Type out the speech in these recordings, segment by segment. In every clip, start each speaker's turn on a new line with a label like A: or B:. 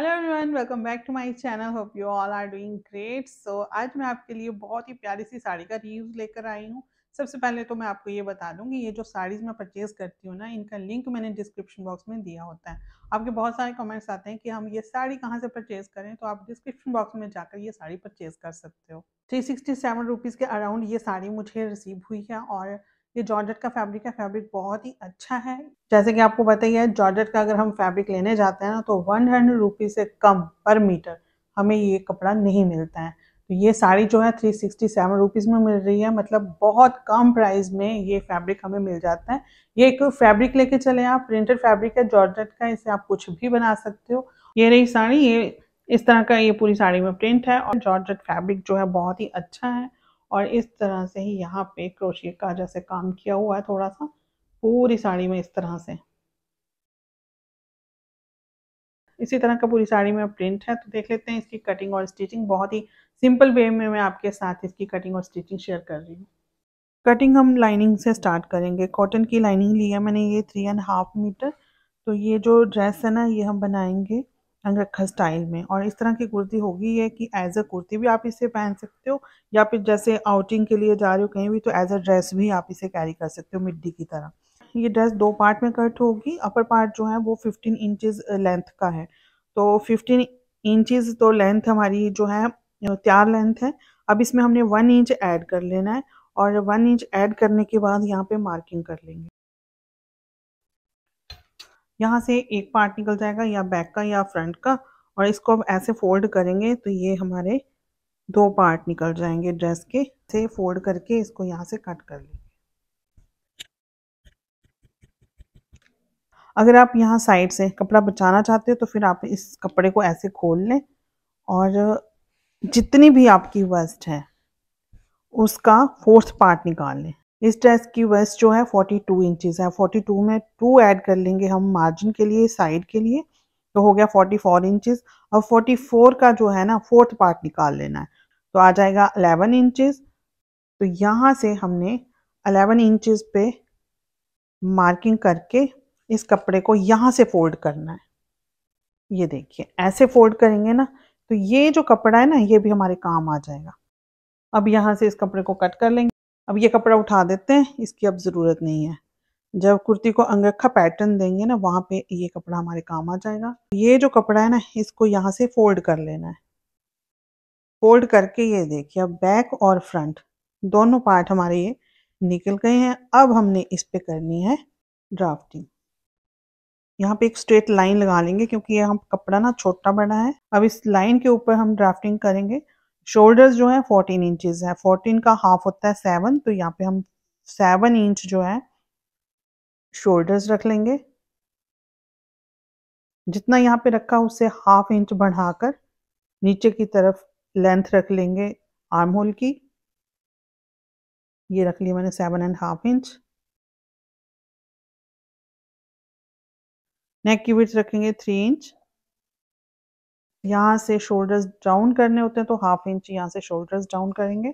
A: hello everyone welcome back to my channel hope you all are doing great so आज मैं आपके लिए बहुत ही प्यारी सी साड़ी का रिव्यूज लेकर आई हूँ सबसे पहले तो मैं आपको ये बता दूँ कि ये जो साड़ीज़ मैं परचेज़ करती हूँ ना इनका लिंक मैंने डिस्क्रिप्शन बॉक्स में दिया होता है आपके बहुत सारे कमेंट्स आते हैं कि हम ये साड़ी कहाँ से परचेज़ करें तो आप डिस्क्रिप्शन बॉक्स में जाकर ये साड़ी परचेज़ कर सकते हो थ्री सिक्सटी सेवन रुपीज़ के अराउंड ये साड़ी मुझे रिसीव हुई है और ये जॉर्जेट का फैब्रिक है फैब्रिक बहुत ही अच्छा है जैसे कि आपको बताइए जॉर्जेट का अगर हम फैब्रिक लेने जाते हैं ना तो वन हंड्रेड रुपीज़ से कम पर मीटर हमें ये कपड़ा नहीं मिलता है तो ये साड़ी जो है थ्री सिक्सटी सेवन रुपीज़ में मिल रही है मतलब बहुत कम प्राइस में ये फैब्रिक हमें मिल जाता है ये एक फैब्रिक लेके चले आप प्रिंटेड फैब्रिक है जॉर्जेट का इसे आप कुछ भी बना सकते हो ये रही साड़ी ये इस तरह का ये पूरी साड़ी में प्रिंट है और जॉर्जेट फैब्रिक जो है बहुत ही अच्छा है और इस तरह से ही यहाँ पे क्रोशिए का जैसे काम किया हुआ है थोड़ा सा पूरी साड़ी में इस तरह से इसी तरह का पूरी साड़ी में प्रिंट है तो देख लेते हैं इसकी कटिंग और स्टिचिंग बहुत ही सिंपल वे में मैं आपके साथ इसकी कटिंग और स्टिचिंग शेयर कर रही हूँ कटिंग हम लाइनिंग से स्टार्ट करेंगे कॉटन की लाइनिंग ली है मैंने ये थ्री एंड हाफ मीटर तो ये जो ड्रेस है ना ये हम बनाएंगे रंगरखा स्टाइल में और इस तरह की कुर्ती होगी है कि एज अ कुर्ती भी आप इसे पहन सकते हो या फिर जैसे आउटिंग के लिए जा रहे हो कहीं भी तो एज अ ड्रेस भी आप इसे कैरी कर सकते हो मिड्डी की तरह ये ड्रेस दो पार्ट में कट होगी अपर पार्ट जो है वो फिफ्टीन इंचज लेंथ का है तो फिफ्टीन इंचज तो लेंथ हमारी जो है तैयार लेंथ है अब इसमें हमने वन इंच ऐड कर लेना है और वन इंच ऐड करने के बाद यहाँ पे मार्किंग कर लेंगे यहाँ से एक पार्ट निकल जाएगा या बैक का या फ्रंट का और इसको अब ऐसे फोल्ड करेंगे तो ये हमारे दो पार्ट निकल जाएंगे ड्रेस के से फोल्ड करके इसको यहाँ से कट कर लेंगे अगर आप यहाँ साइड से कपड़ा बचाना चाहते हो तो फिर आप इस कपड़े को ऐसे खोल लें और जितनी भी आपकी वेस्ट है उसका फोर्थ पार्ट निकाल लें इस ड्रेस की वेस्ट जो है 42 इंचेस है 42 में टू ऐड कर लेंगे हम मार्जिन के लिए साइड के लिए तो हो गया 44 इंचेस और 44 का जो है ना फोर्थ पार्ट निकाल लेना है तो आ जाएगा 11 इंचेस तो यहाँ से हमने 11 इंचेस पे मार्किंग करके इस कपड़े को यहाँ से फोल्ड करना है ये देखिए ऐसे फोल्ड करेंगे ना तो ये जो कपड़ा है ना ये भी हमारे काम आ जाएगा अब यहाँ से इस कपड़े को कट कर लेंगे अब ये कपड़ा उठा देते हैं इसकी अब ज़रूरत नहीं है जब कुर्ती को अंगरखा पैटर्न देंगे ना वहाँ पे ये कपड़ा हमारे काम आ जाएगा ये जो कपड़ा है ना इसको यहाँ से फोल्ड कर लेना है फोल्ड करके ये देखिए अब बैक और फ्रंट दोनों पार्ट हमारे ये निकल गए हैं अब हमने इस पर करनी है ड्राफ्टिंग यहाँ पे एक स्ट्रेट लाइन लगा लेंगे क्योंकि ये हम कपड़ा ना छोटा बड़ा है अब इस लाइन के ऊपर हम ड्राफ्टिंग करेंगे शोल्डर्स जो है फोर्टीन इंचज है फोर्टीन का हाफ होता है सेवन तो यहाँ पे हम सेवन इंच जो है शोल्डर्स रख लेंगे जितना यहाँ पे रखा उससे हाफ इंच बढ़ाकर नीचे की तरफ लेंथ रख लेंगे आर्म होल की ये रख लिया मैंने seven and half inch neck की विथ रखेंगे थ्री इंच यहाँ से शोल्डर्स डाउन करने होते हैं तो हाफ इंच यहाँ से शोल्डर्स डाउन करेंगे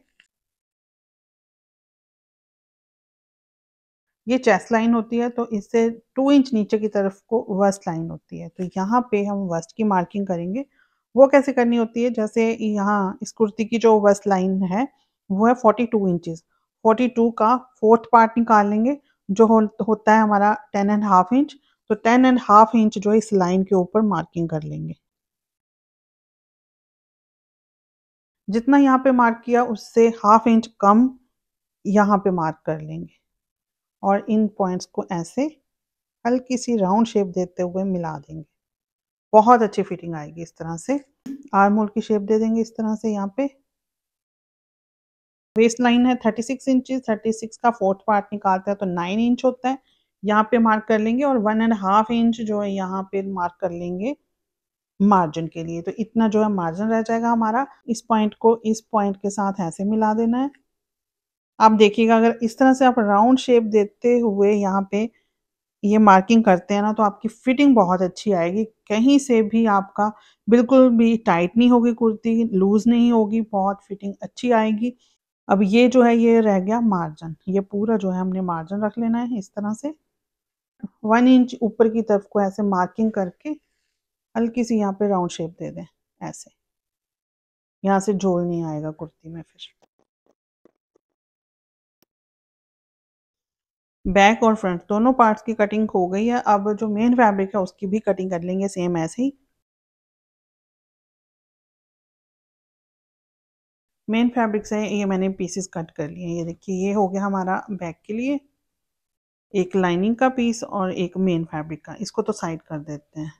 A: ये चेस्ट लाइन होती है तो इससे टू इंच नीचे की तरफ को वर्स्ट लाइन होती है तो यहाँ पे हम वर्स्ट की मार्किंग करेंगे वो कैसे करनी होती है जैसे यहाँ इस कुर्ती की जो वर्स्ट लाइन है वो है forty two inches forty two का फोर्थ पार्ट निकाल लेंगे जो हो, होता है हमारा टेन एंड हाफ इंच तो टेन एंड हाफ इंच जो है इस लाइन के ऊपर मार्किंग कर लेंगे जितना यहाँ पे मार्क किया उससे हाफ इंच कम यहाँ पे मार्क कर लेंगे और इन पॉइंट्स को ऐसे हल्की सी राउंड शेप देते हुए मिला देंगे बहुत अच्छी फिटिंग आएगी इस तरह से आर्म होल की शेप दे देंगे इस तरह से यहाँ पे वेस्ट लाइन है 36 सिक्स इंच थर्टी का फोर्थ पार्ट निकालते हैं तो 9 इंच होता है यहाँ पे मार्क कर लेंगे और वन एंड हाफ इंच जो है यहाँ पे मार्क कर लेंगे मार्जिन के लिए तो इतना जो है मार्जिन रह जाएगा हमारा इस पॉइंट को इस पॉइंट के साथ ऐसे मिला देना है आप देखिएगा अगर इस तरह से आप राउंड शेप देते हुए यहाँ पे ये मार्किंग करते हैं ना तो आपकी फिटिंग बहुत अच्छी आएगी कहीं से भी आपका बिल्कुल भी टाइट नहीं होगी कुर्ती लूज़ नहीं होगी बहुत फिटिंग अच्छी आएगी अब ये जो है ये रह गया मार्जिन ये पूरा जो है हमने मार्जिन रख लेना है इस तरह से वन इंच ऊपर की तरफ को ऐसे मार्किंग करके हल्की सी यहाँ पे राउंड शेप दे दें ऐसे यहाँ से झोल नहीं आएगा कुर्ती में फिर बैक और फ्रंट दोनों पार्ट्स की कटिंग हो गई है अब जो मेन फैब्रिक है उसकी भी कटिंग कर लेंगे सेम ऐसे ही मेन फैब्रिक से ये मैंने पीसेस कट कर लिए ये देखिए ये हो गया हमारा बैक के लिए एक लाइनिंग का पीस और एक मेन फैब्रिक का इसको तो साइड कर देते हैं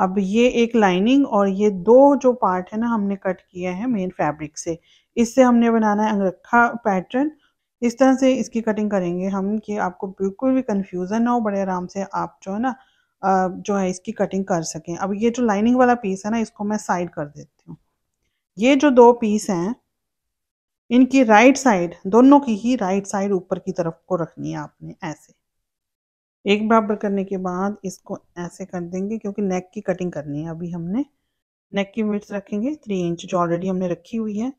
A: अब ये एक लाइनिंग और ये दो जो पार्ट है ना हमने कट किए हैं मेन फैब्रिक से इससे हमने बनाना है अंगरखा पैटर्न इस तरह से इसकी कटिंग करेंगे हम कि आपको बिल्कुल भी कन्फ्यूज़न ना हो बड़े आराम से आप जो है ना जो है इसकी कटिंग कर सकें अब ये जो लाइनिंग वाला पीस है ना इसको मैं साइड कर देती हूँ ये जो दो पीस हैं इनकी राइट साइड दोनों की ही राइट साइड ऊपर की तरफ को रखनी है आपने ऐसे एक बराबर करने के बाद इसको ऐसे कर देंगे क्योंकि नेक की कटिंग करनी है अभी हमने नेक की मिर्च रखेंगे थ्री इंच जो ऑलरेडी हमने रखी हुई है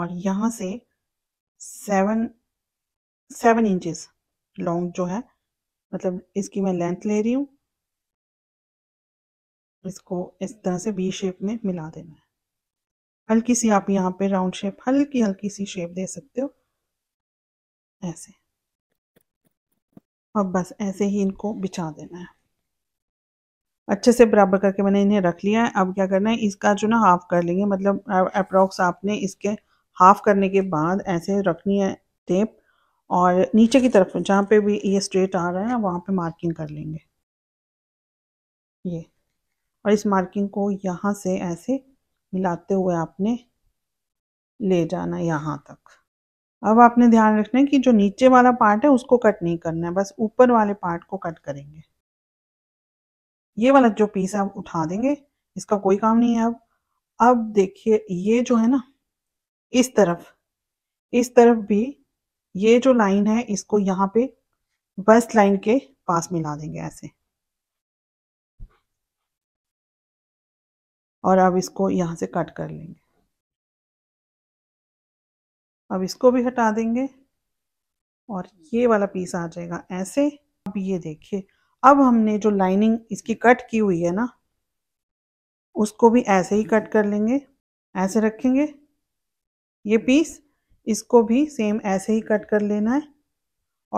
A: और यहाँ से सेवन सेवन इंचेस लॉन्ग जो है मतलब इसकी मैं लेंथ ले रही हूँ इसको इस तरह से बी शेप में मिला देना है हल्की सी आप यहाँ पे राउंड शेप हल्की हल्की सी शेप दे सकते हो ऐसे और बस ऐसे ही इनको बिछा देना है अच्छे से बराबर करके मैंने इन्हें रख लिया है अब क्या करना है इसका जो ना हाफ कर लेंगे मतलब अप्रोक्स आपने इसके हाफ करने के बाद ऐसे रखनी है टेप और नीचे की तरफ जहाँ पे भी ये स्ट्रेट आ रहा है वहाँ पे मार्किंग कर लेंगे ये और इस मार्किंग को यहाँ से ऐसे मिलाते हुए आपने ले जाना यहाँ तक अब आपने ध्यान रखना है कि जो नीचे वाला पार्ट है उसको कट नहीं करना है बस ऊपर वाले पार्ट को कट करेंगे ये वाला जो पीस है आप उठा देंगे इसका कोई काम नहीं है अब अब देखिए ये जो है ना इस तरफ इस तरफ भी ये जो लाइन है इसको यहाँ पे बस लाइन के पास मिला देंगे ऐसे और अब इसको यहां से कट कर लेंगे अब इसको भी हटा देंगे और ये वाला पीस आ जाएगा ऐसे अब ये देखिए अब हमने जो लाइनिंग इसकी कट की हुई है ना उसको भी ऐसे ही कट कर लेंगे ऐसे रखेंगे ये पीस इसको भी सेम ऐसे ही कट कर लेना है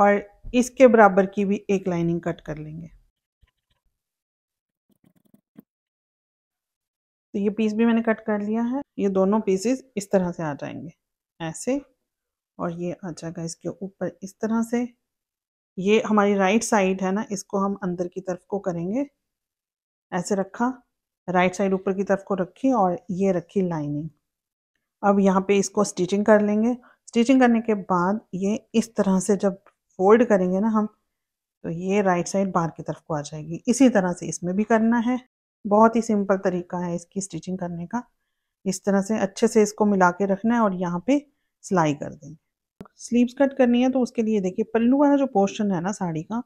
A: और इसके बराबर की भी एक लाइनिंग कट कर लेंगे तो ये पीस भी मैंने कट कर लिया है ये दोनों पीसेस इस तरह से आ जाएंगे ऐसे और ये आ जाएगा इसके ऊपर इस तरह से ये हमारी राइट साइड है ना इसको हम अंदर की तरफ को करेंगे ऐसे रखा राइट साइड ऊपर की तरफ को रखी और ये रखी लाइनिंग अब यहाँ पे इसको स्टिचिंग कर लेंगे स्टिचिंग करने के बाद ये इस तरह से जब फोल्ड करेंगे ना हम तो ये राइट साइड बाहर की तरफ को आ जाएगी इसी तरह से इसमें भी करना है बहुत ही सिंपल तरीका है इसकी स्टिचिंग करने का इस तरह से अच्छे से इसको मिला के रखना है और यहाँ पे सिलाई कर देंगे स्लीव्स कट करनी है तो उसके लिए देखिए पल्लू वाला जो पोर्शन है ना साड़ी का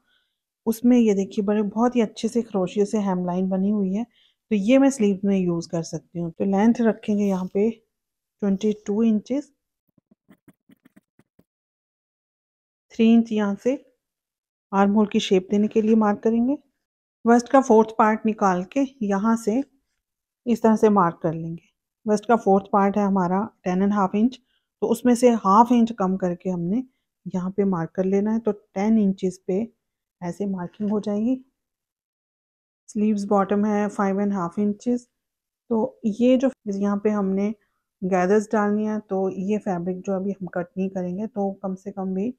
A: उसमें ये देखिए बड़े बहुत ही अच्छे से खरोशियों से हेम लाइन बनी हुई है तो ये मैं स्लीव में यूज़ कर सकती हूँ तो लेंथ रखेंगे यहाँ पे twenty two inch three inch यहाँ से आर्म होल की शेप देने के लिए मार्क करेंगे वेस्ट का फोर्थ पार्ट निकाल के यहाँ से इस तरह से मार्क कर लेंगे वेस्ट का फोर्थ पार्ट है हमारा टेन एंड हाफ इंच तो उसमें से हाफ इंच कम करके हमने यहाँ पे मार्क कर लेना है तो टेन इंचेस पे ऐसे मार्किंग हो जाएगी स्लीव्स बॉटम है फाइव एंड हाफ इंचेस तो ये जो यहाँ पे हमने गैदर्स डालनी है तो ये फैब्रिक जो अभी हम कट नहीं करेंगे तो कम से कम भी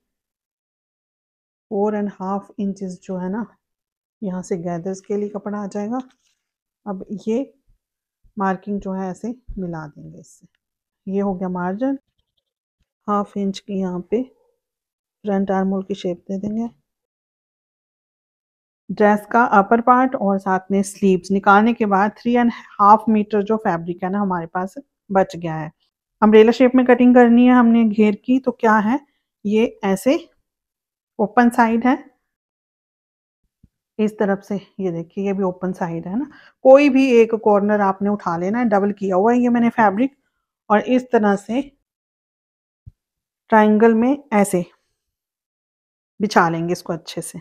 A: फोर एंड हाफ इंचज़ जो है ना यहाँ से गैदर्स के लिए कपड़ा आ जाएगा अब ये मार्किंग जो है ऐसे मिला देंगे इससे ये हो गया मार्जिन हाफ इंच की यहाँ पे फ्रंट आर्मोल की शेप दे देंगे ड्रेस का अपर पार्ट और साथ में स्लीव्स निकालने के बाद थ्री एंड हाफ मीटर जो फैब्रिक है ना हमारे पास बच गया है अम्ब्रेला शेप में कटिंग करनी है हमने घेर की तो क्या है ये ऐसे ओपन साइड है इस तरफ से ये देखिए ये भी ओपन साइड है ना कोई भी एक कॉर्नर आपने उठा लेना है डबल किया हुआ है ये मैंने फैब्रिक और इस तरह से ट्राइंगल में ऐसे बिछा लेंगे इसको अच्छे से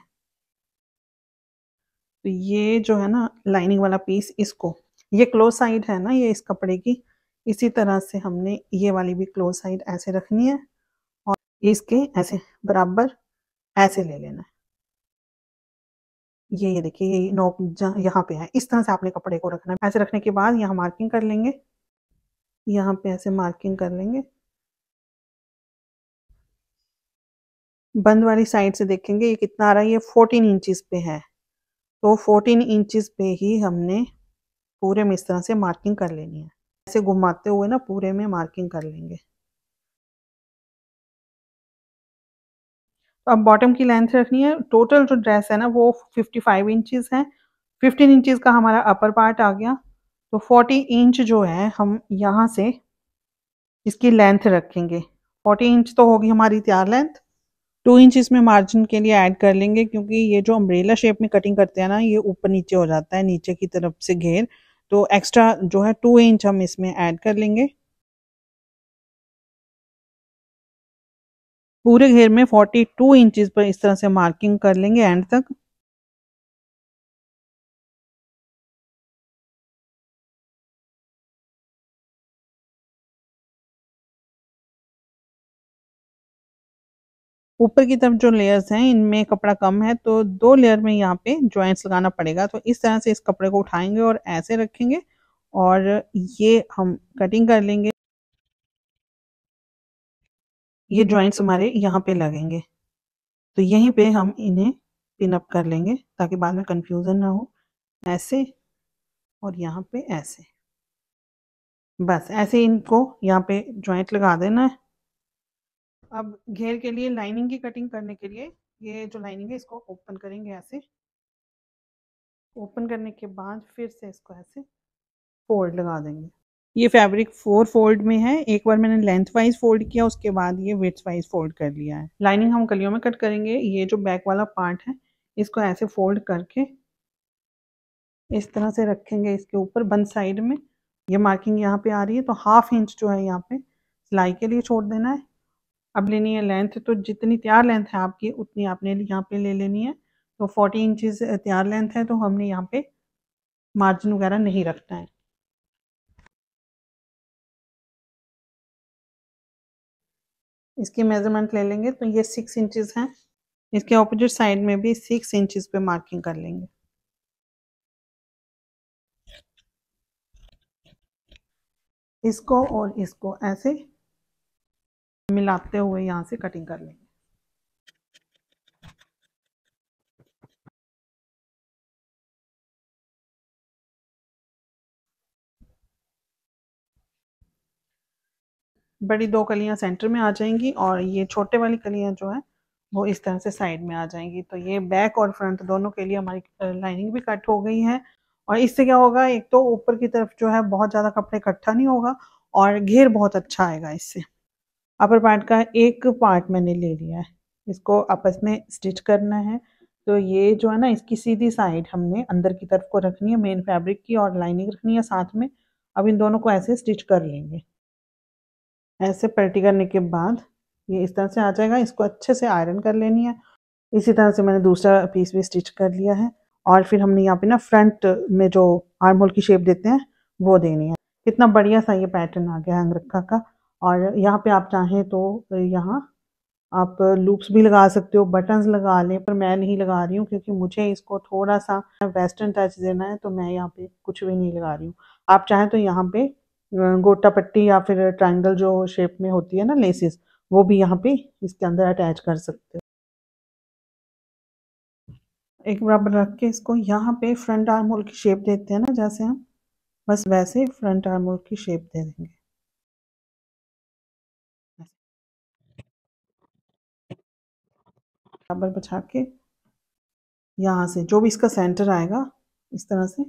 A: तो ये जो है ना लाइनिंग वाला पीस इसको ये क्लोज साइड है ना ये इस कपड़े की इसी तरह से हमने ये वाली भी क्लोज साइड ऐसे रखनी है और इसके ऐसे बराबर ऐसे ले लेना है ये ये देखिए ये नोक यहाँ पे है इस तरह से आपने कपड़े को रखना है ऐसे रखने के बाद यहाँ मार्किंग कर लेंगे यहाँ पे ऐसे मार्किंग कर लेंगे बंद वाली साइड से देखेंगे ये कितना आ रहा है ये फोर्टीन इंचज पे है तो फोर्टीन इंचज पे ही हमने पूरे में इस तरह से मार्किंग कर लेनी है ऐसे घुमाते हुए ना पूरे में मार्किंग कर लेंगे तो अब बॉटम की लेंथ रखनी है टोटल जो ड्रेस है ना वो फिफ्टी फाइव इंचज़ है फिफ्टीन इंचज़ का हमारा अपर पार्ट आ गया तो फोर्टी इंच जो है हम यहाँ से इसकी लेंथ रखेंगे फोर्टी इंच तो होगी हमारी तैयार लेंथ टू इंच इसमें मार्जिन के लिए ऐड कर लेंगे क्योंकि ये जो अम्ब्रेला शेप में कटिंग करते हैं ना ये ऊपर नीचे हो जाता है नीचे की तरफ से घेर तो एक्स्ट्रा जो है टू इंच हम इसमें ऐड कर लेंगे पूरे घेर में 42 टू पर इस तरह से मार्किंग कर लेंगे एंड तक ऊपर की तरफ जो लेयर्स हैं इनमें कपड़ा कम है तो दो लेयर में यहाँ पे जॉइंट्स लगाना पड़ेगा तो इस तरह से इस कपड़े को उठाएंगे और ऐसे रखेंगे और ये हम कटिंग कर लेंगे ये जॉइंट्स हमारे यहाँ पे लगेंगे तो यहीं पे हम इन्हें पिन अप कर लेंगे ताकि बाद में कंफ्यूजन ना हो ऐसे और यहाँ पे ऐसे बस ऐसे इनको यहाँ पे जॉइंट लगा देना है अब घेर के लिए लाइनिंग की कटिंग करने के लिए ये जो लाइनिंग है इसको ओपन करेंगे ऐसे ओपन करने के बाद फिर से इसको ऐसे फोल्ड लगा देंगे ये फैब्रिक फोर फोल्ड में है एक बार मैंने लेंथ वाइज फोल्ड किया उसके बाद ये विथ वाइज फोल्ड कर लिया है लाइनिंग हम कलियों में कट करेंगे ये जो बैक वाला पार्ट है इसको ऐसे फोल्ड करके इस तरह से रखेंगे इसके ऊपर बंद साइड में ये मार्किंग यहाँ पे आ रही है तो हाफ इंच जो है यहाँ पे सिलाई के लिए छोड़ देना है अब लेनी है लेंथ तो जितनी तैयार लेंथ है आपकी उतनी आपने यहाँ पे ले लेनी है तो फोर्टी इंचज तैयार लेंथ है तो हमने यहाँ पे मार्जिन वगैरह नहीं रखना है इसकी मेजरमेंट ले लेंगे तो ये सिक्स इंचेस हैं इसके ऑपोजिट साइड में भी सिक्स इंचेस पे मार्किंग कर लेंगे इसको और इसको ऐसे मिलाते हुए यहाँ से कटिंग कर लेंगे बड़ी दो कलियां सेंटर में आ जाएंगी और ये छोटे वाली कलियां जो है वो इस तरह से साइड में आ जाएंगी तो ये बैक और फ्रंट दोनों के लिए हमारी लाइनिंग भी कट हो गई है और इससे क्या होगा एक तो ऊपर की तरफ जो है बहुत ज़्यादा कपड़े इकट्ठा नहीं होगा और घेर बहुत अच्छा आएगा इससे अपर पार्ट का एक पार्ट मैंने ले लिया है इसको आपस में स्टिच करना है तो ये जो है ना इसकी सीधी साइड हमने अंदर की तरफ को रखनी है मेन फैब्रिक की और लाइनिंग रखनी है साथ में अब इन दोनों को ऐसे स्टिच कर लेंगे ऐसे पलटी करने के बाद ये इस तरह से आ जाएगा इसको अच्छे से आयरन कर लेनी है इसी तरह से मैंने दूसरा पीस भी स्टिच कर लिया है और फिर हमने यहाँ पे ना फ्रंट में जो आर्म होल की शेप देते हैं वो देनी है कितना बढ़िया सा ये पैटर्न आ गया है अंगरखा का और यहाँ पे आप चाहें तो यहाँ आप लूप्स भी लगा सकते हो बटन्स लगा लें पर मैं नहीं लगा रही हूँ क्योंकि मुझे इसको थोड़ा सा वेस्टर्न टच देना है तो मैं यहाँ पे कुछ भी नहीं लगा रही हूँ आप चाहें तो यहाँ पे गोटा पट्टी या फिर ट्रायंगल जो शेप में होती है ना लेसिस वो भी यहाँ पे इसके अंदर अटैच कर सकते हो एक बराबर रख के इसको यहाँ पे फ्रंट आर्म होल की शेप देते हैं ना जैसे हम बस वैसे फ्रंट आर्म होल की शेप दे देंगे बराबर बिछा के यहाँ से जो भी इसका सेंटर आएगा इस तरह से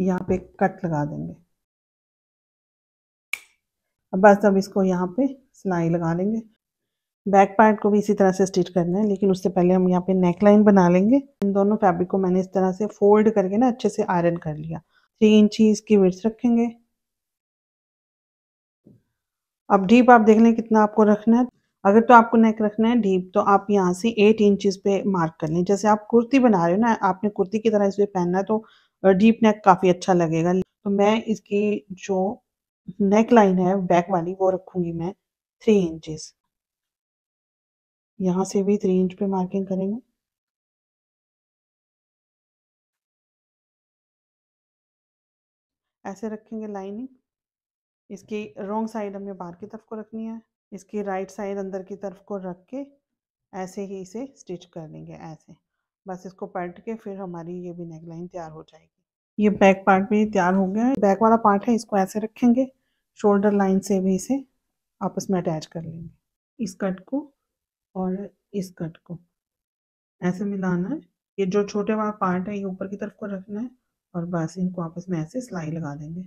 A: यहाँ पे कट लगा देंगे अब बस अब इसको यहाँ पे सिलाई लगा लेंगे बैक पार्ट को भी इसी तरह से स्टिच करना है लेकिन उससे पहले हम यहाँ पे नेक लाइन बना लेंगे इन दोनों फैब्रिक को मैंने इस तरह से फोल्ड करके ना अच्छे से आयरन कर लिया थ्री इंच ही इसकी विर्थ रखेंगे अब डीप आप देख लें कितना आपको रखना है अगर तो आपको नेक रखना है डीप तो आप यहाँ से एट इंचज पे मार्क कर लें जैसे आप कुर्ती बना रहे हो ना आपने कुर्ती की तरह इस पहनना है तो डीप नेक काफ़ी अच्छा लगेगा तो मैं इसकी जो नेक लाइन है बैक वाली वो रखूंगी मैं थ्री इंचज यहां से भी थ्री इंच पे मार्किंग करेंगे ऐसे रखेंगे लाइनिंग इसकी रॉन्ग साइड हमने बाहर की तरफ को रखनी है इसकी राइट साइड अंदर की तरफ को रख के ऐसे ही इसे स्टिच कर लेंगे ऐसे बस इसको पलट के फिर हमारी ये भी नेक लाइन तैयार हो जाएगी ये बैक पार्ट भी तैयार हो गया है बैक वाला पार्ट है इसको ऐसे रखेंगे शोल्डर लाइन से भी इसे आपस में अटैच कर लेंगे इस कट को और इस कट को ऐसे मिलाना है ये जो छोटे वाला पार्ट है ये ऊपर की तरफ को रखना है और बस इनको आपस में ऐसे सिलाई लगा देंगे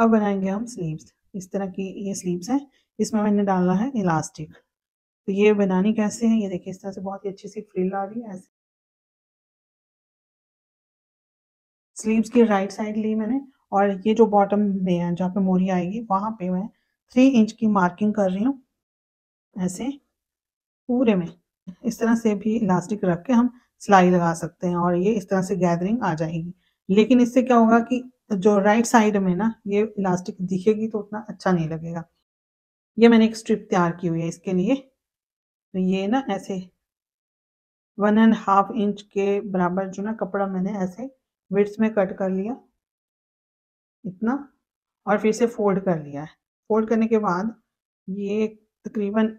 A: अब बनाएंगे हम स्लीव्स इस तरह की ये स्लीव्स हैं इसमें मैंने डालना है इलास्टिक तो ये बनानी कैसे है ये देखिए इस तरह से बहुत ही अच्छी सी फ्रिल आ रही है ऐसे स्लीव्स की राइट साइड ली मैंने और ये जो बॉटम में है जहाँ पे मोरी आएगी वहां पे मैं थ्री इंच की मार्किंग कर रही हूँ ऐसे पूरे में इस तरह से भी इलास्टिक रख के हम सिलाई लगा सकते हैं और ये इस तरह से गैदरिंग आ जाएगी लेकिन इससे क्या होगा कि जो राइट साइड में ना ये इलास्टिक दिखेगी तो उतना अच्छा नहीं लगेगा ये मैंने एक स्ट्रिप तैयार की हुई है इसके लिए तो ये ना ऐसे वन एंड हाफ इंच के बराबर जो ना कपड़ा मैंने ऐसे विड्स में कट कर लिया इतना और फिर से फोल्ड कर लिया है फोल्ड करने के बाद ये तकरीबन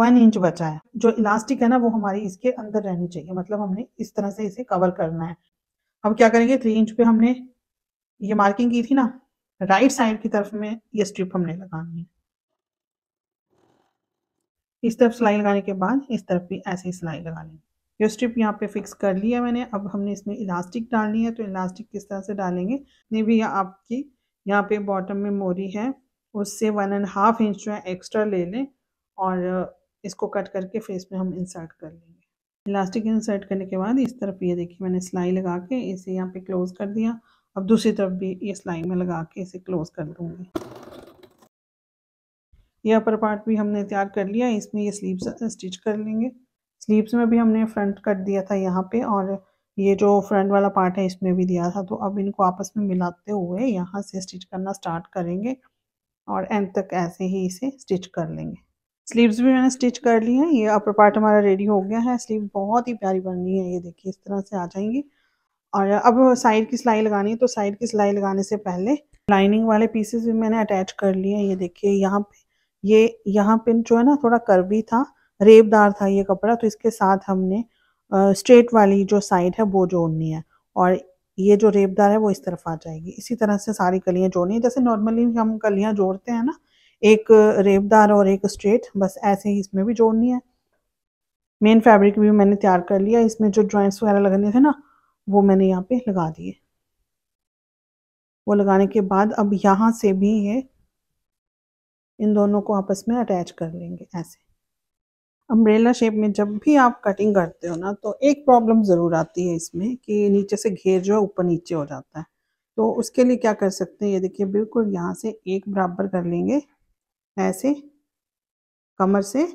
A: वन इंच बचा है जो इलास्टिक है ना वो हमारी इसके अंदर रहनी चाहिए मतलब हमने इस तरह से इसे कवर करना है अब क्या करेंगे थ्री इंच पे हमने ये मार्किंग की थी ना राइट साइड की तरफ में ये स्ट्रिप हमने लगानी है इस तरफ सिलाई लगाने के बाद इस तरफ भी ऐसे ही सिलाई लगा लें ये स्ट्रिप यहाँ पे फिक्स कर लिया मैंने अब हमने इसमें इलास्टिक डालनी है तो इलास्टिक किस तरह से डालेंगे नहीं भी आपकी यहाँ पे बॉटम में मोरी है उससे वन एंड हाफ इंच जो है एक्स्ट्रा ले लें और इसको कट करके फेस में हम इंसर्ट कर लेंगे इलास्टिक इंसर्ट करने के बाद इस तरफ ये देखिए मैंने सिलाई लगा के इसे यहाँ पे क्लोज़ कर दिया अब दूसरी तरफ भी ये सिलाई में लगा के इसे क्लोज़ कर दूँगी ये अपर पार्ट भी हमने तैयार कर लिया इसमें ये स्लीव्स स्टिच कर लेंगे स्लीव्स में भी हमने फ्रंट कट दिया था यहाँ पे और ये जो फ्रंट वाला पार्ट है इसमें भी दिया था तो अब इनको आपस में मिलाते हुए यहाँ से स्टिच करना स्टार्ट करेंगे और एंड तक ऐसे ही इसे स्टिच कर लेंगे स्लीव्स भी मैंने स्टिच कर ली है ये अपर पार्ट हमारा रेडी हो गया है स्लीव बहुत ही प्यारी बन रही है ये देखिए इस तरह से आ जाएंगी और अब साइड की सिलाई लगानी है तो साइड की सिलाई लगाने से पहले लाइनिंग वाले पीसेस भी मैंने अटैच कर लिए हैं ये देखिए यहाँ पे ये यहाँ पिन जो है ना थोड़ा कर्वी था रेबदार था ये कपड़ा तो इसके साथ हमने स्ट्रेट वाली जो साइड है वो जोड़नी है और ये जो रेबदार है वो इस तरफ आ जाएगी इसी तरह से सारी कलियाँ जोड़नी है जैसे नॉर्मली हम कलियाँ जोड़ते हैं ना एक रेबदार और एक स्ट्रेट बस ऐसे ही इसमें भी जोड़नी है मेन फैब्रिक भी मैंने तैयार कर लिया इसमें जो ज्वाइंट्स वगैरह लगने थे ना वो मैंने यहाँ पे लगा दिए वो लगाने के बाद अब यहाँ से भी ये इन दोनों को आपस में अटैच कर लेंगे ऐसे अम्ब्रेला शेप में जब भी आप कटिंग करते हो ना तो एक प्रॉब्लम ज़रूर आती है इसमें कि नीचे से घेर जो है ऊपर नीचे हो जाता है तो उसके लिए क्या कर सकते हैं ये देखिए बिल्कुल यहाँ से एक बराबर कर लेंगे ऐसे कमर से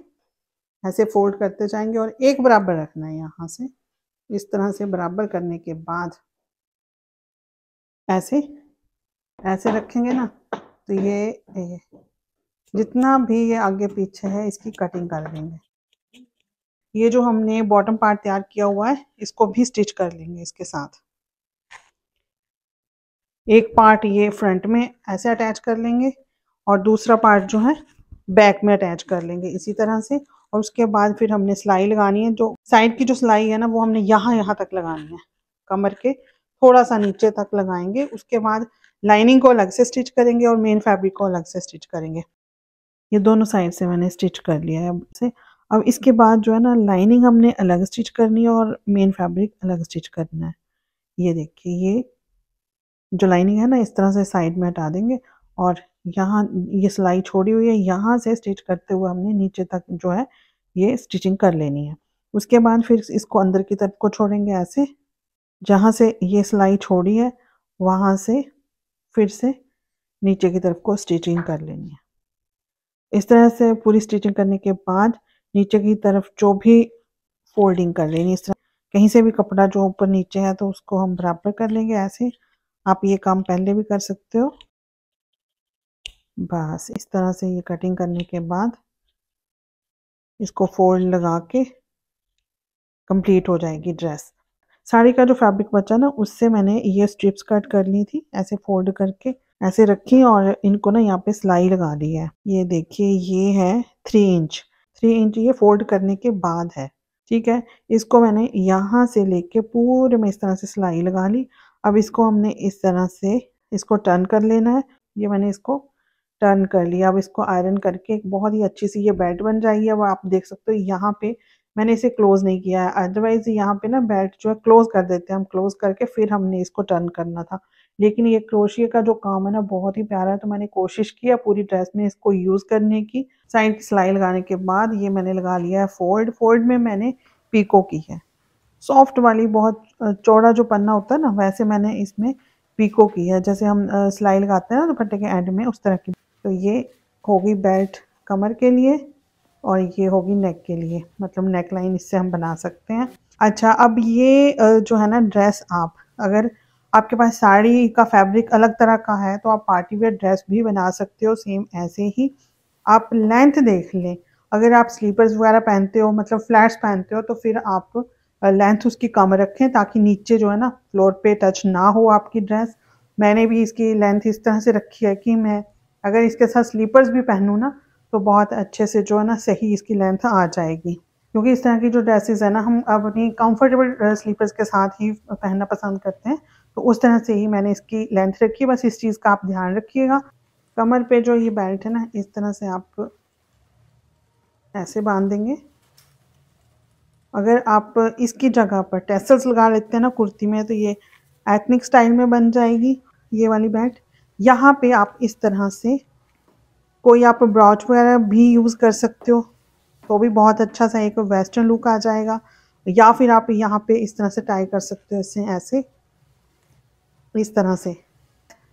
A: ऐसे फोल्ड करते जाएंगे और एक बराबर रखना है यहाँ से इस तरह से बराबर करने के बाद ऐसे ऐसे रखेंगे ना तो ये जितना भी ये आगे पीछे है इसकी कटिंग कर लेंगे ये जो हमने बॉटम पार्ट तैयार किया हुआ है इसको भी स्टिच कर लेंगे इसके साथ एक पार्ट ये फ्रंट में ऐसे अटैच कर लेंगे और दूसरा पार्ट जो है बैक में अटैच कर लेंगे इसी तरह से और उसके बाद फिर हमने सिलाई लगानी है जो साइड की जो सिलाई है ना वो हमने यहाँ यहाँ तक लगानी है कमर के थोड़ा सा नीचे तक लगाएंगे उसके बाद लाइनिंग को अलग से स्टिच करेंगे और मेन फैब्रिक को अलग से स्टिच करेंगे ये दोनों साइड से मैंने स्टिच कर लिया है अब से अब इसके बाद जो है ना लाइनिंग हमने अलग स्टिच करनी है और मेन फैब्रिक अलग स्टिच करना है ये देखिए ये जो लाइनिंग है ना इस तरह से साइड में हटा देंगे और यहाँ ये सिलाई छोड़ी हुई है यहाँ से स्टिच करते हुए हमने नीचे तक जो है ये स्टिचिंग कर लेनी है उसके बाद फिर इसको अंदर की तरफ को छोड़ेंगे ऐसे जहाँ से ये सिलाई छोड़ी है वहाँ से फिर से नीचे की तरफ को स्टिचिंग कर लेनी है इस तरह से पूरी स्टिचिंग करने के बाद नीचे की तरफ जो भी फोल्डिंग कर लेनी इस तरह कहीं से भी कपड़ा जो ऊपर नीचे है तो उसको हम बराबर कर लेंगे ऐसे आप ये काम पहले भी कर सकते हो बस इस तरह से ये कटिंग करने के बाद इसको फोल्ड लगा के कंप्लीट हो जाएगी ड्रेस साड़ी का जो फैब्रिक बचा ना उससे मैंने ये स्ट्रिप्स कट कर ली थी ऐसे फोल्ड करके ऐसे रखी और इनको ना यहाँ पे सिलाई लगा दी है ये देखिए ये है थ्री इंच थ्री इंच ये फोल्ड करने के बाद है ठीक है इसको मैंने यहाँ से लेके पूरे में इस तरह से सिलाई लगा ली अब इसको हमने इस तरह से इसको टर्न कर लेना है ये मैंने इसको टर्न कर लिया अब इसको आयरन करके एक बहुत ही अच्छी सी ये बेल्ट बन जाएगी अब आप देख सकते हो यहाँ पे मैंने इसे क्लोज़ नहीं किया है अदरवाइज़ यहाँ पे ना बेल्ट जो है क्लोज़ कर देते हैं हम क्लोज़ करके फिर हमने इसको टर्न करना था लेकिन ये क्रोशिया का जो काम है ना बहुत ही प्यारा है तो मैंने कोशिश किया पूरी ड्रेस में इसको यूज़ करने की साइड की सिलाई लगाने के बाद ये मैंने लगा लिया है फोल्ड फोल्ड में मैंने पीको की है सॉफ्ट वाली बहुत चौड़ा जो पन्ना होता है ना वैसे मैंने इसमें पीको की है जैसे हम सिलाई लगाते हैं ना दुपट्टे के एंड में उस तरह की तो ये होगी बेल्ट कमर के लिए और ये होगी नेक के लिए मतलब नेक लाइन इससे हम बना सकते हैं अच्छा अब ये जो है ना ड्रेस आप अगर आपके पास साड़ी का फैब्रिक अलग तरह का है तो आप पार्टी वेयर ड्रेस भी बना सकते हो सेम ऐसे ही आप लेंथ देख लें अगर आप स्लीपर्स वगैरह पहनते हो मतलब फ्लैट्स पहनते हो तो फिर आप लेंथ उसकी कम रखें ताकि नीचे जो है ना फ्लोर पे टच ना हो आपकी ड्रेस मैंने भी इसकी लेंथ इस तरह से रखी है कि मैं अगर इसके साथ स्लीपर्स भी पहनूँ ना तो बहुत अच्छे से जो है ना सही इसकी लेंथ आ जाएगी क्योंकि इस तरह की जो ड्रेसेस है ना हम अपनी कंफर्टेबल स्लीपर्स के साथ ही पहनना पसंद करते हैं तो उस तरह से ही मैंने इसकी लेंथ रखी बस इस चीज़ का आप ध्यान रखिएगा कमर पे जो ये बेल्ट है ना इस तरह से आप ऐसे बांध देंगे अगर आप इसकी जगह पर टेसल्स लगा लेते हैं ना कुर्ती में तो ये एथनिक स्टाइल में बन जाएगी ये वाली बेल्ट यहाँ पे आप इस तरह से कोई आप ब्रॉच वगैरह भी यूज़ कर सकते हो तो भी बहुत अच्छा सा एक वेस्टर्न लुक आ जाएगा या फिर आप यहाँ पे इस तरह से टाई कर सकते हो इसे ऐसे इस तरह से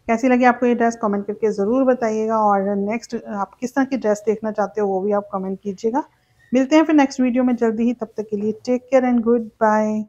A: कैसी लगी आपको ये ड्रेस कमेंट करके ज़रूर बताइएगा और नेक्स्ट आप किस तरह की ड्रेस देखना चाहते हो वो भी आप कमेंट कीजिएगा मिलते हैं फिर नेक्स्ट वीडियो में जल्दी ही तब तक के लिए take care and good bye